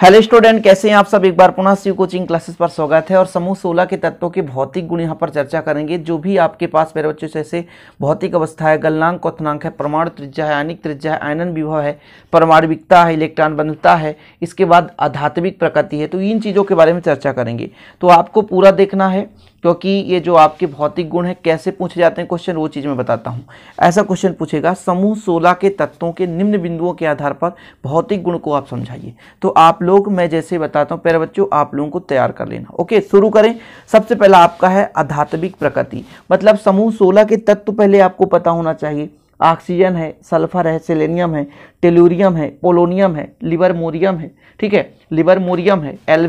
hello student कैसे हैं आप सब एक बार पुनः शिव कोचिंग क्लासेस पर स्वागत है और समूह सोलह के तत्वों के भौतिक गुण यहाँ पर चर्चा करेंगे जो भी आपके पास मेरे बच्चों जैसे भौतिक अवस्था है गलनांक क्वनांक है परमाणु त्रिज्या है आयनिक त्रिज्या है आयनन विभव है परमाणुविकता है इलेक्ट्रॉन बनता है इसके बाद आध्यात्मिक प्रकृति है तो इन चीज़ों के बारे में चर्चा करेंगे तो आपको पूरा देखना है क्योंकि ये जो आपके भौतिक गुण है कैसे पूछे जाते हैं क्वेश्चन वो चीज़ मैं बताता हूँ ऐसा क्वेश्चन पूछेगा समूह सोलह के तत्वों के निम्न बिंदुओं के आधार पर भौतिक गुण को आप समझाइए तो आप लोग मैं जैसे बताता हूँ पैर बच्चों आप लोगों को तैयार कर लेना ओके शुरू करें सबसे पहला आपका है अध्यात्मिक प्रकृति मतलब समूह सोलह के तत्व पहले आपको पता होना चाहिए ऑक्सीजन है सल्फर है सेलेनियम है टेल्यूरियम है पोलोनियम है लिवर मोरियम है ठीक है लिवर मोरियम है एल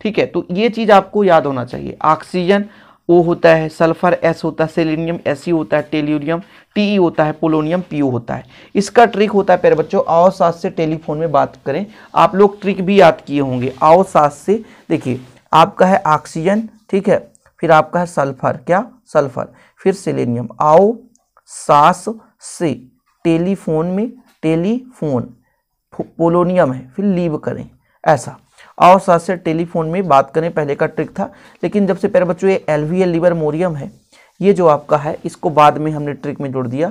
ठीक है तो ये चीज़ आपको याद होना चाहिए ऑक्सीजन ओ होता है सल्फर एस होता है सेलिनियम एस ई होता है टेल्यूरियम टी ई होता है पोलोनियम पी ओ होता है इसका ट्रिक होता है प्यारे बच्चों आओ सास से टेलीफोन में बात करें आप लोग ट्रिक भी याद किए होंगे आओ सास से देखिए आपका है ऑक्सीजन ठीक है फिर आपका है सल्फर क्या सल्फर फिर सेलेनियम आओ सास से टेलीफोन में टेलीफोन पोलोनियम है फिर लीव करें ऐसा और साथ से टेलीफोन में बात करें पहले का ट्रिक था लेकिन जब से प्यारे बच्चों ये एलवीएल लिवर मोरियम है ये जो आपका है इसको बाद में हमने ट्रिक में जोड़ दिया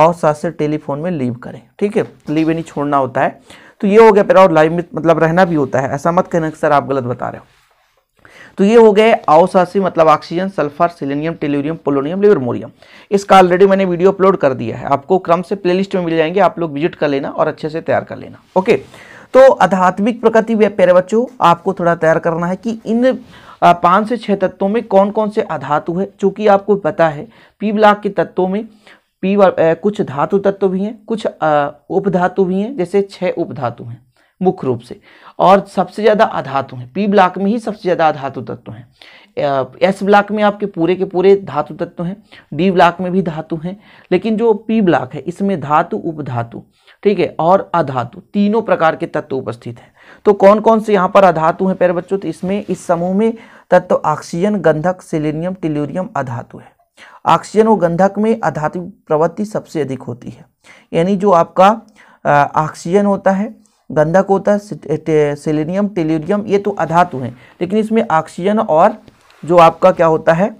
और साथ से टेलीफोन में लीव करें ठीक है लीव यानी छोड़ना होता है तो ये हो गया पहले और लाइव में मतलब रहना भी होता है ऐसा मत कहना कि सर आप गलत बता रहे हो तो ये हो गए अवसासी मतलब oxygen sulphur selenium tellurium polonium livermorium इसका ऑलरेडी मैंने वीडियो अपलोड कर दिया है आपको क्रम से प्लेलिस्ट में मिल जाएंगे आप लोग विजिट कर लेना और अच्छे से तैयार कर लेना ओके तो आध्यात्मिक प्रकृति व प्यारे बच्चों आपको थोड़ा तैयार करना है कि इन पाँच से छः तत्वों में कौन कौन से अधातु है चूँकि आपको पता है पी ब्लाक के तत्वों में पी कुछ धातु तत्व भी हैं कुछ उपधातु भी हैं जैसे छः उपधातु हैं मुख्य रूप से और सबसे ज़्यादा अधातु हैं पी ब्लाक में ही सबसे ज़्यादा अधातु तत्व हैं एस ब्लाक में आपके पूरे के पूरे धातु तत्व हैं डी ब्लाक में भी धातु हैं लेकिन जो पी ब्लाक है इसमें धातु उपधातु ठीक है और अधातु तीनों प्रकार के तत्व उपस्थित हैं तो कौन कौन से यहाँ पर अधातु हैं पैर बच्चों तो इसमें इस समूह में तत्व ऑक्सीजन गंधक सिलेनियम टिल्यूरियम अधातु है ऑक्सीजन और गंधक में अधातु प्रवृत्ति सबसे अधिक होती है यानी जो आपका ऑक्सीजन होता है गंधक होता है सिलेनियम टिल्यूरियम ये तो अधातु हैं लेकिन इसमें ऑक्सीजन और जो आपका क्या होता है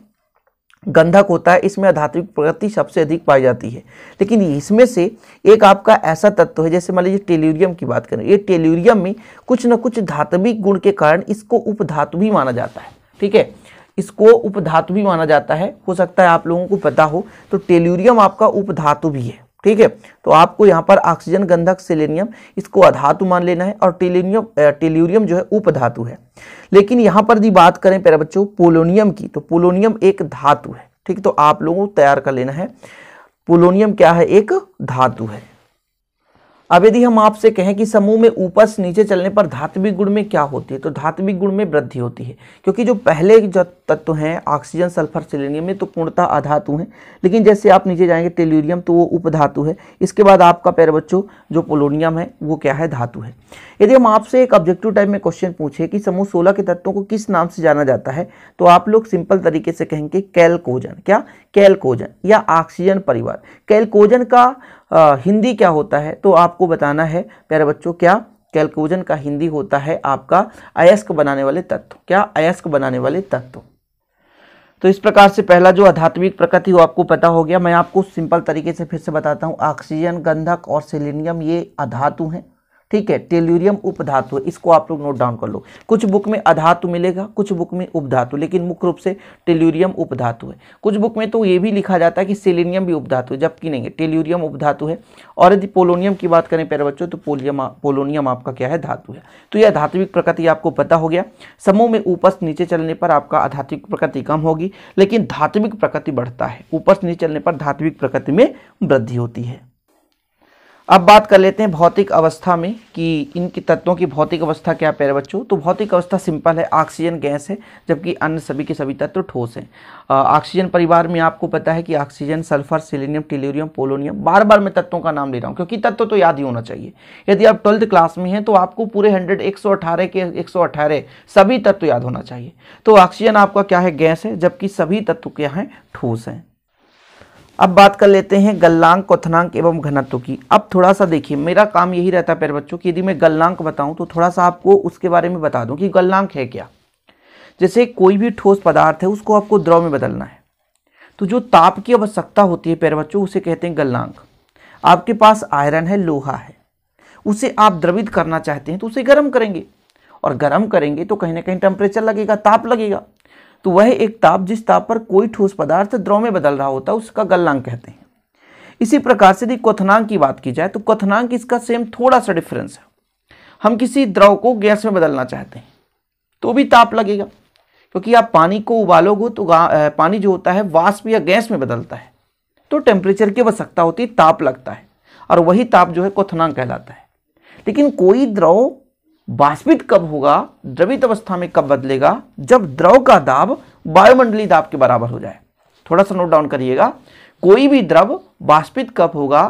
गंधक होता है इसमें अधात्विक प्रकृति सबसे अधिक पाई जाती है लेकिन इसमें से एक आपका ऐसा तत्व है जैसे मान लीजिए टेल्यूरियम की बात करें ये टेल्यूरियम में कुछ ना कुछ धात्विक गुण के कारण इसको उपधातु भी माना जाता है ठीक है इसको उपधातु भी माना जाता है हो सकता है आप लोगों को पता हो तो टेल्यूरियम आपका उपधातु भी है ठीक है तो आपको यहाँ पर ऑक्सीजन गंधक सिलेनियम इसको अधातु मान लेना है और टेलिनियम टेल्यूरियम जो है उपधातु है लेकिन यहाँ पर यदि बात करें प्यारे बच्चों पोलोनियम की तो पोलोनियम एक धातु है ठीक तो आप लोगों को तैयार कर लेना है पोलोनियम क्या है एक धातु है अब यदि हम आपसे कहें कि समूह में ऊपर से नीचे चलने पर धात्विक गुण में क्या होती है तो धात्विक गुण में वृद्धि होती है क्योंकि जो पहले जो तत्व हैं ऑक्सीजन सल्फर सिलेनियम में तो पूर्णतः अधातु हैं लेकिन जैसे आप नीचे जाएंगे टेल्यूरियम तो वो उपधातु है इसके बाद आपका पैर बच्चों जो पोलोनियम है वो क्या है धातु है यदि हम आपसे एक ऑब्जेक्टिव टाइप में क्वेश्चन पूछे कि समूह सोलह के तत्वों को किस नाम से जाना जाता है तो आप लोग सिंपल तरीके से कहेंगे कैलकोजन क्या कैलकोजन या ऑक्सीजन परिवार कैलकोजन का आ, हिंदी क्या होता है तो आपको बताना है प्यारे बच्चों क्या कैलकुलजन का हिंदी होता है आपका अयस्क बनाने वाले तत्व क्या अयस्क बनाने वाले तत्व तो इस प्रकार से पहला जो आध्यात्मिक प्रकृति वो आपको पता हो गया मैं आपको सिंपल तरीके से फिर से बताता हूँ ऑक्सीजन गंधक और सेलेनियम ये अधातु हैं ठीक है टेल्यूरियम उपधातु है इसको आप लोग नोट डाउन कर लो कुछ बुक में अधातु मिलेगा कुछ बुक में उपधातु लेकिन मुख्य रूप से टेल्यूरियम उपधातु है कुछ बुक में तो ये भी लिखा जाता है कि सेलेनियम भी उपधातु है जबकि नहीं है टेल्यूरियम उपधातु है और यदि पोलोनियम की बात करें प्यारे बच्चों तो पोलियम पोलोनियम आपका क्या है धातु है तो यह धात्विक प्रकृति आपको पता हो गया समूह में उपस्थ नीचे चलने पर आपका अधात्विक प्रकृति कम होगी लेकिन धात्विक प्रकृति बढ़ता है उपस्थ नीचे चलने पर धात्विक प्रकृति में वृद्धि होती है अब बात कर लेते हैं भौतिक अवस्था में कि इनकी तत्वों की भौतिक अवस्था क्या प्यारे बच्चों तो भौतिक अवस्था सिंपल है ऑक्सीजन गैस है जबकि अन्य सभी के सभी तत्व ठोस हैं ऑक्सीजन परिवार में आपको पता है कि oxygen sulphur selenium tellurium polonium बार बार मैं तत्वों का नाम ले रहा हूँ क्योंकि तत्व तो याद ही होना चाहिए यदि आप ट्वेल्थ क्लास में हैं तो आपको पूरे हंड्रेड एक के एक सभी तत्व याद होना चाहिए तो ऑक्सीजन आपका क्या है गैस है जबकि सभी तत्व क्या हैं ठोस हैं अब बात कर लेते हैं गल्लांक क्वथनांक एवं घनत्व की अब थोड़ा सा देखिए मेरा काम यही रहता है प्यारे बच्चों की यदि मैं गल्लांक बताऊं तो थोड़ा सा आपको उसके बारे में बता दूं कि गल्लांक है क्या जैसे कोई भी ठोस पदार्थ है उसको आपको द्रव में बदलना है तो जो ताप की आवश्यकता होती है प्यारे बच्चों उसे कहते हैं गल्लांक आपके पास आयरन है लोहा है उसे आप द्रवित करना चाहते हैं तो उसे गर्म करेंगे और गर्म करेंगे तो कहीं ना कहीं टेम्परेचर लगेगा ताप लगेगा तो वह एक ताप जिस ताप पर कोई ठोस पदार्थ द्रव में बदल रहा होता है उसका गलनांक कहते हैं इसी प्रकार से यदि क्वथनांक की बात की जाए तो क्वथनांक इसका सेम थोड़ा सा डिफरेंस है हम किसी द्रव को गैस में बदलना चाहते हैं तो भी ताप लगेगा क्योंकि आप पानी को उबालोगे तो पानी जो होता है वाष्प या गैस में बदलता है तो टेम्परेचर की आवश्यकता होती है ताप लगता है और वही ताप जो है क्वथनांक कहलाता है लेकिन कोई द्रव बाष्पित कब होगा द्रवित अवस्था में कब बदलेगा जब द्रव का दाब वायुमंडलीय दाब के बराबर हो जाए थोड़ा सा नोट डाउन करिएगा कोई भी द्रव बाष्पित कब होगा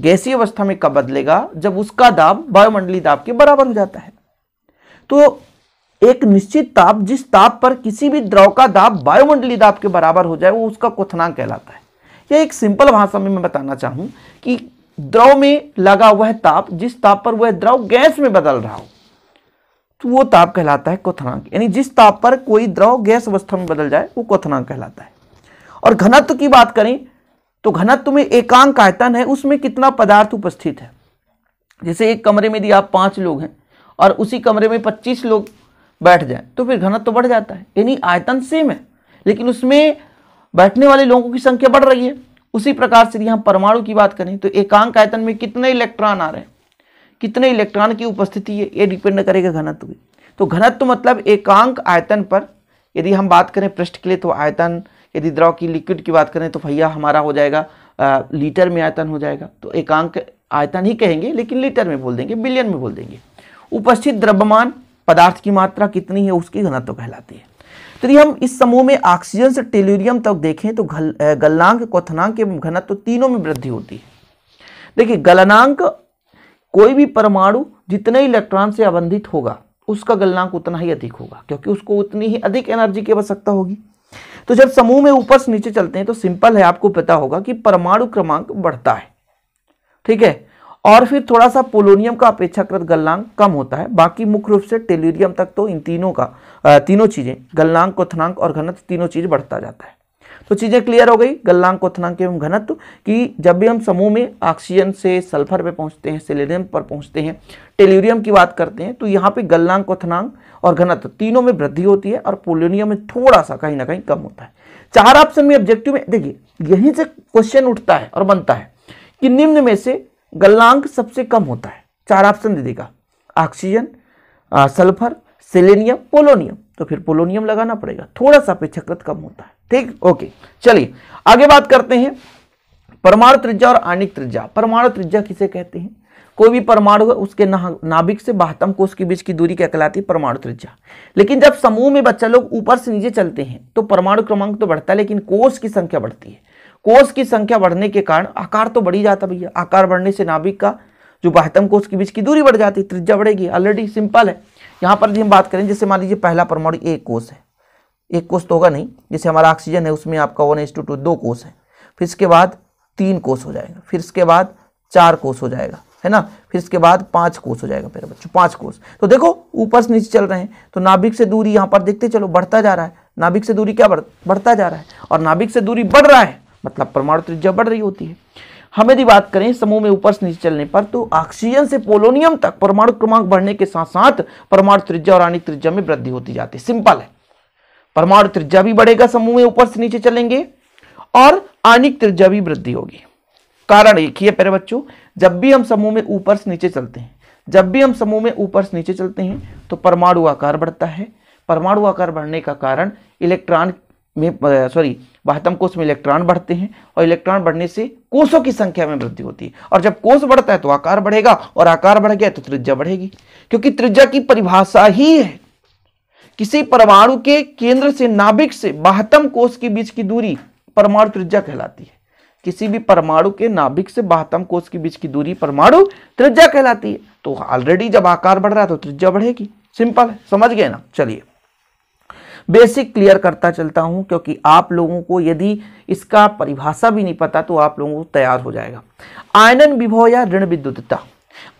गैसीय अवस्था में कब बदलेगा जब उसका दाब वायुमंडलीय दाब के बराबर हो जाता है तो एक निश्चित ताप जिस ताप पर किसी भी द्रव का दाब वायुमंडलीय दाब के बराबर हो जाए वो उसका कोथनांक कहलाता है यह एक सिंपल भाषा में मैं बताना चाहूं कि द्रव में लगा वह ताप जिस ताप पर वह द्रव गैस में बदल रहा हो तो वो ताप कहलाता है क्वथनांक यानी जिस ताप पर कोई द्रव गैस अवस्था में बदल जाए वो क्वथनांक कहलाता है और घनत्व की बात करें तो घनत्व में एकांक आयतन है उसमें कितना पदार्थ उपस्थित है जैसे एक कमरे में यदि आप पांच लोग हैं और उसी कमरे में पच्चीस लोग बैठ जाए तो फिर घनत्व बढ़ जाता है यानी आयतन सेम है लेकिन उसमें बैठने वाले लोगों की संख्या बढ़ रही है उसी प्रकार से यदि हम परमाणु की बात करें तो एकांक आयतन में कितने इलेक्ट्रॉन आ रहे हैं कितने इलेक्ट्रॉन की उपस्थिति है ये डिपेंड करेगा घनत्व की तो घनत्व मतलब एकांक आयतन पर यदि हम बात करें पृष्ठ के लिए तो आयतन यदि द्रव की लिक्विड की बात करें तो भैया हमारा हो जाएगा आ, लीटर में आयतन हो जाएगा तो एकांक आयतन ही कहेंगे लेकिन लीटर में बोल देंगे बिलियन में बोल देंगे उपस्थित द्रव्यमान पदार्थ की मात्रा कितनी है उसकी घनत्व कहलाती है यदि तो हम इस समूह में ऑक्सीजन से टेल्यूरियम तक देखें तो घल गलनांक क्वनांक एवं घनत्व तो तीनों में वृद्धि होती है देखिए गलनांक कोई भी परमाणु जितने इलेक्ट्रॉन से आबंधित होगा उसका गलनांक उतना ही अधिक होगा क्योंकि उसको उतनी ही अधिक एनर्जी की आवश्यकता होगी तो जब समूह में ऊपर से नीचे चलते हैं तो सिंपल है आपको पता होगा कि परमाणु क्रमांक बढ़ता है ठीक है और फिर थोड़ा सा पोलोनियम का अपेक्षाकृत गलनांक कम होता है बाकी मुख्य रूप से टेल्यूरियम तक तो इन तीनों का तीनों चीज़ें गलनांक कोथनांक और घनत्व तीनों चीज़ बढ़ता जाता है तो चीज़ें क्लियर हो गई गलनांक कोथनांक एवं घनत्व कि जब भी हम समूह में ऑक्सीजन से सल्फर पे पहुंचते हैं सेलेनियम पर पहुंचते हैं टेल्यूरियम की बात करते हैं तो यहाँ पे गलनांक कोथनांक और घनत्व तीनों में वृद्धि होती है और पोलोनियम में थोड़ा सा कहीं ना कहीं कम होता है चार ऑप्शन में ऑब्जेक्टिव में देखिए यहीं से क्वेश्चन उठता है और बनता है कि निम्न में से गलनांक सबसे कम होता है चार ऑप्शन दे देगा ऑक्सीजन सल्फर सेलेनियम पोलोनियम तो फिर पोलोनियम लगाना पड़ेगा थोड़ा सा अपेक्षाकृत कम होता है ठीक ओके चलिए आगे बात करते हैं परमाणु त्रिज्या और आणिक त्रिज्या परमाणु त्रिज्या किसे कहते हैं कोई भी परमाणु है उसके नाभिक से बाहतम कोष के बीच की दूरी क्या कहलाती है परमाणु त्रिज्या लेकिन जब समूह में बच्चा लोग ऊपर से नीचे चलते हैं तो परमाणु क्रमांक तो बढ़ता है लेकिन कोष की संख्या बढ़ती है कोष की संख्या बढ़ने के कारण आकार तो बढ़ी जाता भैया आकार बढ़ने से नाभिक का जो बाहतम कोष के बीच की दूरी बढ़ जाती है त्रिज्या बढ़ेगी ऑलरेडी सिंपल है यहाँ पर हम बात करें जैसे मान लीजिए पहला परमाणु एक कोष है एक कोष तो होगा नहीं जैसे हमारा ऑक्सीजन है उसमें आपका वन टू टू दो कोष है फिर इसके बाद तीन कोष हो जाएगा फिर इसके बाद चार कोष हो जाएगा है ना फिर इसके बाद पाँच कोष हो जाएगा मेरे बच्चों पाँच कोष तो देखो ऊपर से नीचे चल रहे हैं तो नाभिक से दूरी यहाँ पर देखते चलो बढ़ता जा रहा है नाभिक से दूरी क्या बढ़ता जा रहा है और नाभिक से दूरी बढ़ रहा है मतलब परमाणु त्रिज्या बढ़ रही होती है हम यदि बात करें समूह में ऊपर से नीचे चलने पर तो ऑक्सीजन से पोलोनियम तक परमाणु क्रमांक बढ़ने के साथ साथ परमाणु त्रिज्या और आणिक त्रिज्या में वृद्धि होती जाती है सिंपल है परमाणु त्रिज्या भी बढ़ेगा समूह में ऊपर से नीचे चलेंगे और आणिक त्रिज्या भी वृद्धि होगी कारण एक ही है प्यारे बच्चों जब भी हम समूह में ऊपर से नीचे चलते हैं जब भी हम समूह में ऊपर से नीचे चलते हैं तो परमाणु आकार बढ़ता है परमाणु आकार बढ़ने का कारण इलेक्ट्रॉन में सॉरी वाहतम कोष में इलेक्ट्रॉन बढ़ते हैं और इलेक्ट्रॉन बढ़ने से कोषों की संख्या में वृद्धि होती है और जब कोष बढ़ता है तो आकार बढ़ेगा और आकार बढ़ गया तो त्रिज्या बढ़ेगी क्योंकि त्रिज्या की परिभाषा ही है किसी परमाणु के केंद्र से नाभिक से बाहतम कोष के बीच की दूरी परमाणु त्रिज्या कहलाती है किसी भी परमाणु के नाभिक से बाहतम कोष के बीच की दूरी परमाणु त्रिज्या कहलाती है तो ऑलरेडी जब आकार बढ़ रहा है तो त्रिज्या बढ़ेगी सिंपल है समझ गए ना चलिए बेसिक क्लियर करता चलता हूं क्योंकि आप लोगों को यदि इसका परिभाषा भी नहीं पता तो आप लोगों को तैयार हो जाएगा आयनन विभव या ऋण विद्युतता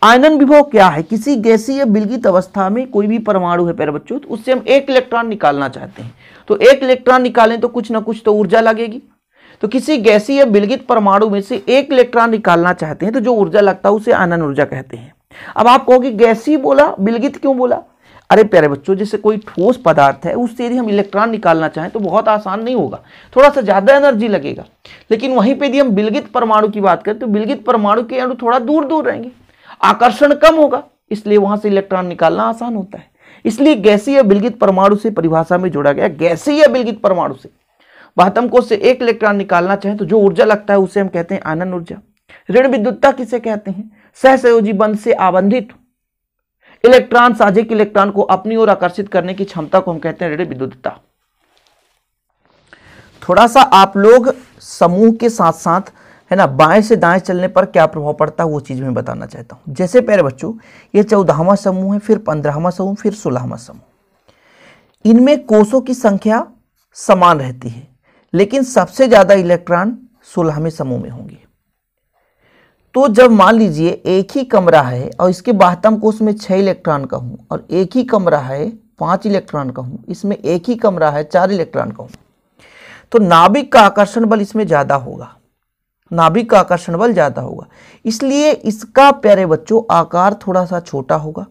आयनन विभव क्या है किसी गैसीय बिलगित अवस्था में कोई भी परमाणु है पैर बच्चों तो उससे हम एक इलेक्ट्रॉन निकालना चाहते हैं तो एक इलेक्ट्रॉन निकालें तो कुछ ना कुछ तो ऊर्जा लगेगी तो किसी गैसीय बिलगित परमाणु में से एक इलेक्ट्रॉन निकालना चाहते हैं तो जो ऊर्जा लगता है उसे आयनन ऊर्जा कहते हैं अब आप कहोगे गैसी बोला बिलगित क्यों बोला अरे प्यारे बच्चों जैसे कोई ठोस पदार्थ है उससे यदि हम इलेक्ट्रॉन निकालना चाहें तो बहुत आसान नहीं होगा थोड़ा सा ज़्यादा एनर्जी लगेगा लेकिन वहीं पर यदि हम बिलगित परमाणु की बात करें तो बिलगित परमाणु के अणु थोड़ा दूर दूर रहेंगे आकर्षण कम होगा इसलिए वहां से इलेक्ट्रॉन निकालना आसान होता है इसलिए गैसीय बिलगित परमाणु से परिभाषा में जोड़ा गया गैसीय बिलगित परमाणु से वातम कोष से एक इलेक्ट्रॉन निकालना चाहे तो जो ऊर्जा लगता है उसे हम कहते हैं आनंद ऊर्जा ऋण विद्युतता किसे कहते हैं सहसयोजी बंध से आबंधित इलेक्ट्रॉन साझे इलेक्ट्रॉन को अपनी ओर आकर्षित करने की क्षमता को हम कहते हैं रेडियो विद्युतता थोड़ा सा आप लोग समूह के साथ साथ है ना बाएं से दाएं चलने पर क्या प्रभाव पड़ता है वो चीज़ मैं बताना चाहता हूं जैसे पहले बच्चों ये चौदहवा समूह है फिर पंद्रहवा समूह फिर सोलहवा समूह इनमें कोषों की संख्या समान रहती है लेकिन सबसे ज़्यादा इलेक्ट्रॉन सोलहवें समूह में होंगे तो जब मान लीजिए एक ही कमरा है और इसके बाहतम कोष में छः इलेक्ट्रॉन का हूँ और एक ही कमरा है पाँच इलेक्ट्रॉन का हूँ इसमें एक ही कमरा है चार इलेक्ट्रॉन का हूँ तो नाभिक का आकर्षण बल इसमें ज़्यादा होगा नाभिक का आकर्षण बल ज़्यादा होगा इसलिए इसका प्यारे बच्चों आकार थोड़ा सा छोटा होगा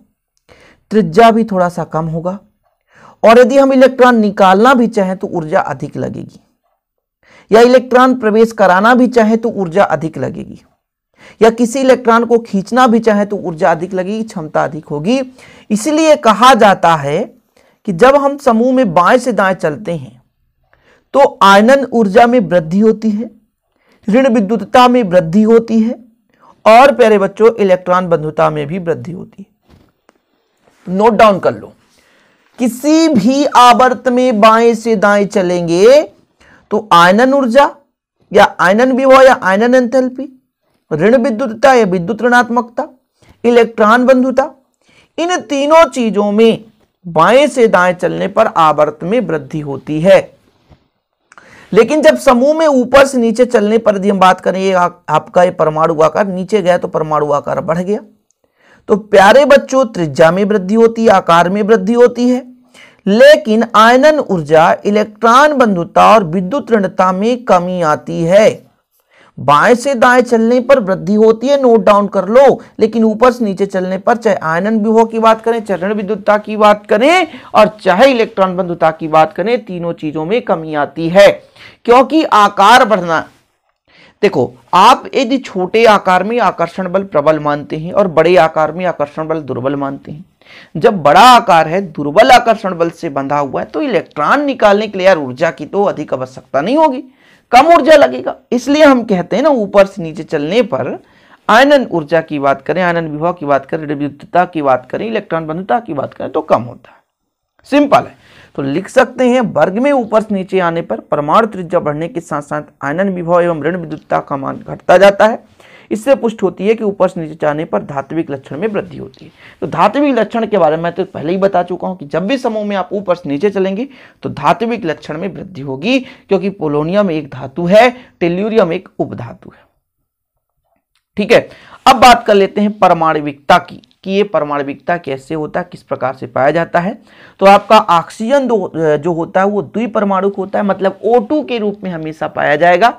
त्रिज्या भी थोड़ा सा कम होगा और यदि हम इलेक्ट्रॉन निकालना भी चाहें तो ऊर्जा अधिक लगेगी या इलेक्ट्रॉन प्रवेश कराना भी चाहें तो ऊर्जा अधिक लगेगी या किसी इलेक्ट्रॉन को खींचना भी चाहे तो ऊर्जा अधिक लगेगी क्षमता अधिक होगी इसलिए कहा जाता है कि जब हम समूह में बाएं से दाएं चलते हैं तो आयनन ऊर्जा में वृद्धि होती है ऋण विद्युतता में वृद्धि होती है और प्यारे बच्चों इलेक्ट्रॉन बंधुता में भी वृद्धि होती है नोट डाउन कर लो किसी भी आवर्त में बाएं से दाएं चलेंगे तो आयनन ऊर्जा या आयनन विभव या आयनन एंथैल्पी ऋण विद्युतता या विद्युत ऋणात्मकता इलेक्ट्रॉन बंधुता इन तीनों चीजों में बाएं से दाएं चलने पर आवर्त में वृद्धि होती है लेकिन जब समूह में ऊपर से नीचे चलने पर यदि हम बात करें ये आ, आपका ये परमाणु आकार नीचे गया तो परमाणु आकार बढ़ गया तो प्यारे बच्चों त्रिज्या में वृद्धि होती है आकार में वृद्धि होती है लेकिन आयनन ऊर्जा इलेक्ट्रॉन बंधुता और विद्युत ऋणता में कमी आती है बाएं से दाएं चलने पर वृद्धि होती है नोट डाउन कर लो लेकिन ऊपर से नीचे चलने पर चाहे आयन विभव की बात करें चरण विद्युतता की बात करें और चाहे इलेक्ट्रॉन बंधुता की बात करें तीनों चीजों में कमी आती है क्योंकि आकार बढ़ना देखो आप यदि छोटे आकार में आकर्षण बल प्रबल मानते हैं और बड़े आकार में आकर्षण बल दुर्बल मानते हैं जब बड़ा आकार है दुर्बल आकर्षण बल से बंधा हुआ है तो इलेक्ट्रॉन निकालने के लिए यार ऊर्जा की तो अधिक आवश्यकता नहीं होगी कम ऊर्जा लगेगा इसलिए हम कहते हैं ना ऊपर से नीचे चलने पर आयनन ऊर्जा की बात करें आयनन विभव की बात करें विद्युतता की बात करें इलेक्ट्रॉन बंधुता की बात करें तो कम होता है सिंपल है तो लिख सकते हैं वर्ग में ऊपर से नीचे आने पर परमाणु त्रिज्या बढ़ने के साथ साथ आयनन विभव एवं ऋण विद्युतता का मान घटता जाता है इससे पुष्ट होती है कि ऊपर से नीचे जाने पर धात्विक लक्षण में वृद्धि होती है तो धात्विक लक्षण के बारे में तो पहले ही बता चुका हूं कि जब भी समूह में आप ऊपर से नीचे चलेंगे तो धात्विक लक्षण में वृद्धि होगी क्योंकि पोलोनियम एक धातु है टेल्यूरियम एक उपधातु है ठीक है अब बात कर लेते हैं परमाणविकता की कि ये परमाणविकता कैसे होता है किस प्रकार से पाया जाता है तो आपका ऑक्सीजन जो होता है वो द्विपरमाणुक होता है मतलब O2 के रूप में हमेशा पाया जाएगा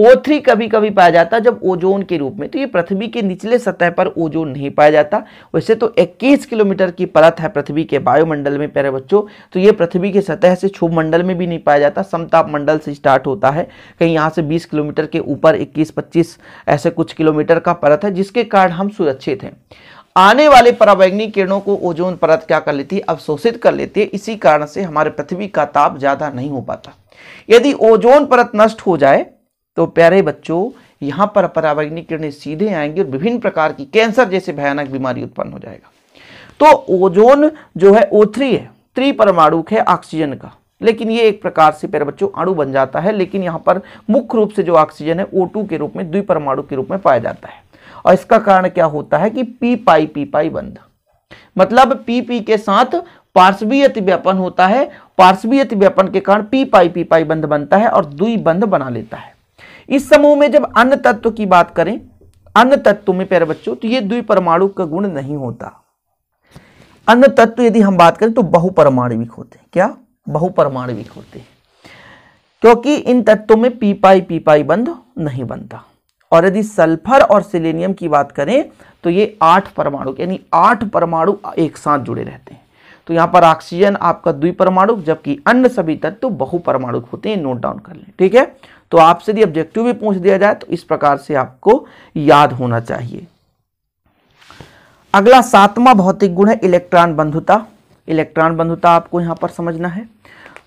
O3 कभी कभी पाया जाता जब ओजोन के रूप में तो ये पृथ्वी के निचले सतह पर ओजोन नहीं पाया जाता वैसे तो 21 किलोमीटर की परत है पृथ्वी के वायुमंडल में प्यारे बच्चों तो ये पृथ्वी के सतह से छुभ मंडल में भी नहीं पाया जाता समताप मंडल से स्टार्ट होता है कहीं यहाँ से बीस किलोमीटर के ऊपर इक्कीस पच्चीस ऐसे कुछ किलोमीटर का परत है जिसके कारण हम सुरक्षित हैं आने वाले परावैग्निक किरणों को ओजोन परत क्या कर लेती है अवशोषित कर लेती है इसी कारण से हमारे पृथ्वी का ताप ज़्यादा नहीं हो पाता यदि ओजोन परत नष्ट हो जाए तो प्यारे बच्चों यहाँ पर पराबैंगनी किरणें सीधे आएंगे और विभिन्न प्रकार की कैंसर जैसे भयानक बीमारी उत्पन्न हो जाएगा तो ओजोन जो है ओ थ्री है त्रिपरमाणुक है ऑक्सीजन का लेकिन ये एक प्रकार से प्यारे बच्चों अणु बन जाता है लेकिन यहाँ पर मुख्य रूप से जो ऑक्सीजन है ओ के रूप में द्विपरमाणु के रूप में पाया जाता है और इसका कारण क्या होता है कि पी पाई पी पाई बंध मतलब पी पी के साथ पार्श्वीय व्यापन होता है पार्श्वीय व्यापन के कारण पी पाई पी पाई बंध बनता है और द्विबंध बना लेता है इस समूह में जब अन्य तत्व की बात करें अन्य तत्व में प्यारे बच्चों तो ये परमाणु का गुण नहीं होता अन्य तत्व यदि हम बात करें तो बहुपरमाणविक होते हैं क्या बहुपरमाणविक होते हैं क्योंकि इन तत्वों में पीपाई पीपाई बंध नहीं बनता और यदि सल्फर और सिलेनियम की बात करें तो ये आठ परमाणु यानी आठ परमाणु एक साथ जुड़े रहते हैं तो यहां पर ऑक्सीजन आपका द्विपरमाणु जबकि अन्य सभी तत्व बहुपरमाणु होते हैं नोट डाउन कर लें ठीक है तो आपसे यदि ऑब्जेक्टिव भी पूछ दिया जाए तो इस प्रकार से आपको याद होना चाहिए अगला सातवां भौतिक गुण है इलेक्ट्रॉन बंधुता इलेक्ट्रॉन बंधुता आपको यहां पर समझना है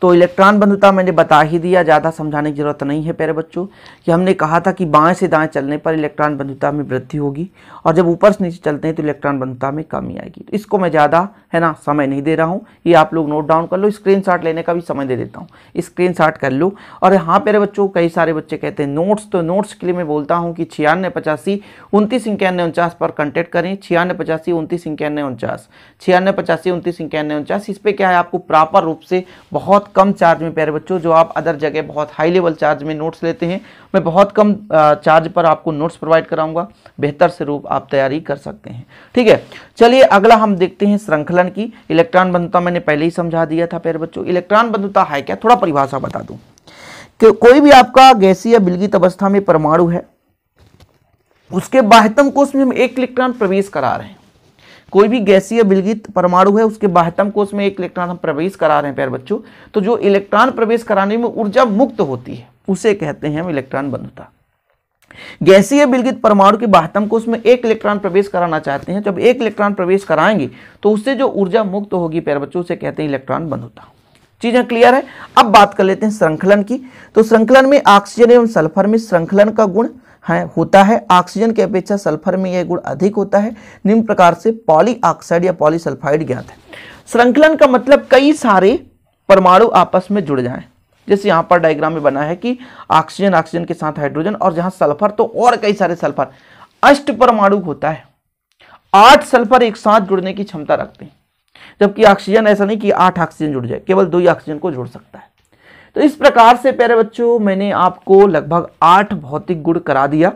तो इलेक्ट्रॉन बंधुता मैंने बता ही दिया ज़्यादा समझाने की ज़रूरत नहीं है प्यारे बच्चों कि हमने कहा था कि बाएं से दाएं चलने पर इलेक्ट्रॉन बंधुता में वृद्धि होगी और जब ऊपर से नीचे चलते हैं तो इलेक्ट्रॉन बंधुता में कमी आएगी तो इसको मैं ज़्यादा है ना समय नहीं दे रहा हूँ ये आप लोग नोट डाउन कर लो स्क्रीन लेने का भी समय दे देता हूँ स्क्रीन कर लो और हाँ प्यारे बच्चों कई सारे बच्चे कहते हैं नोट्स तो नोट्स के लिए मैं बोलता हूँ कि छियानवे पचासी उनतीस इक्यानवे उनचास पर कंटेक्ट करें छियानवे पचासी उनतीस इक्यानवे उनचास छियानवे पचासी उनतीस इक्यानवे उनचास इस पर क्या है आपको प्रॉपर रूप से बहुत कम चार्ज में प्यारे बच्चों जो आप अदर जगह बहुत हाई लेवल चार्ज में नोट्स लेते हैं मैं बहुत कम चार्ज पर आपको नोट्स प्रोवाइड कराऊंगा बेहतर से रूप आप तैयारी कर सकते हैं ठीक है चलिए अगला हम देखते हैं श्रृंखलन की इलेक्ट्रॉन बंधुता मैंने पहले ही समझा दिया था प्यारे बच्चों इलेक्ट्रॉन बंधुता है क्या थोड़ा परिभाषा बता दूँ कि कोई भी आपका गैसी या बिलगित अवस्था में परमाणु है उसके बाह्यतम कोष में हम एक इलेक्ट्रॉन प्रवेश करा रहे हैं कोई भी गैसीय बिलगित परमाणु है उसके बाह्यतम कोष में एक इलेक्ट्रॉन हम प्रवेश करा रहे हैं प्यार बच्चों तो जो इलेक्ट्रॉन प्रवेश कराने में ऊर्जा मुक्त होती है उसे कहते हैं हम इलेक्ट्रॉन बंधुता गैसीय बिलगित परमाणु के बाह्यतम कोष में एक इलेक्ट्रॉन प्रवेश कराना चाहते हैं जब एक इलेक्ट्रॉन प्रवेश कराएंगे तो उससे जो ऊर्जा मुक्त होगी प्यार बच्चों उसे कहते हैं इलेक्ट्रॉन बंधुता चीज़ें क्लियर है अब बात कर लेते हैं श्रृंखलन की तो श्रृंखलन में ऑक्सीजन एवं सल्फर में श्रृंखलन का गुण है हाँ, होता है ऑक्सीजन की अपेक्षा सल्फर में यह गुण अधिक होता है निम्न प्रकार से पॉली ऑक्साइड या पॉलीसल्फाइड ज्ञात है श्रृंखलन का मतलब कई सारे परमाणु आपस में जुड़ जाएं जैसे यहाँ पर डायग्राम में बना है कि ऑक्सीजन ऑक्सीजन के साथ हाइड्रोजन और जहाँ सल्फर तो और कई सारे सल्फर अष्ट परमाणु होता है आठ सल्फर एक साथ जुड़ने की क्षमता रखते हैं जबकि ऑक्सीजन ऐसा नहीं कि आठ ऑक्सीजन जुड़ जाए केवल दो ही ऑक्सीजन को जुड़ सकता है तो इस प्रकार से प्यारे बच्चों मैंने आपको लगभग आठ भौतिक गुण करा दिया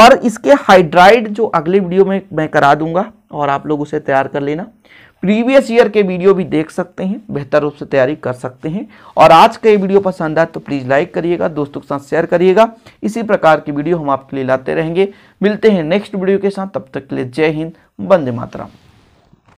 और इसके हाइड्राइड जो अगले वीडियो में मैं करा दूंगा और आप लोग उसे तैयार कर लेना प्रीवियस ईयर के वीडियो भी देख सकते हैं बेहतर रूप से तैयारी कर सकते हैं और आज का ये वीडियो पसंद आए तो प्लीज़ लाइक करिएगा दोस्तों के साथ शेयर करिएगा इसी प्रकार की वीडियो हम आपके लिए लाते रहेंगे मिलते हैं नेक्स्ट वीडियो के साथ तब तक के लिए जय हिंद वंदे मातरम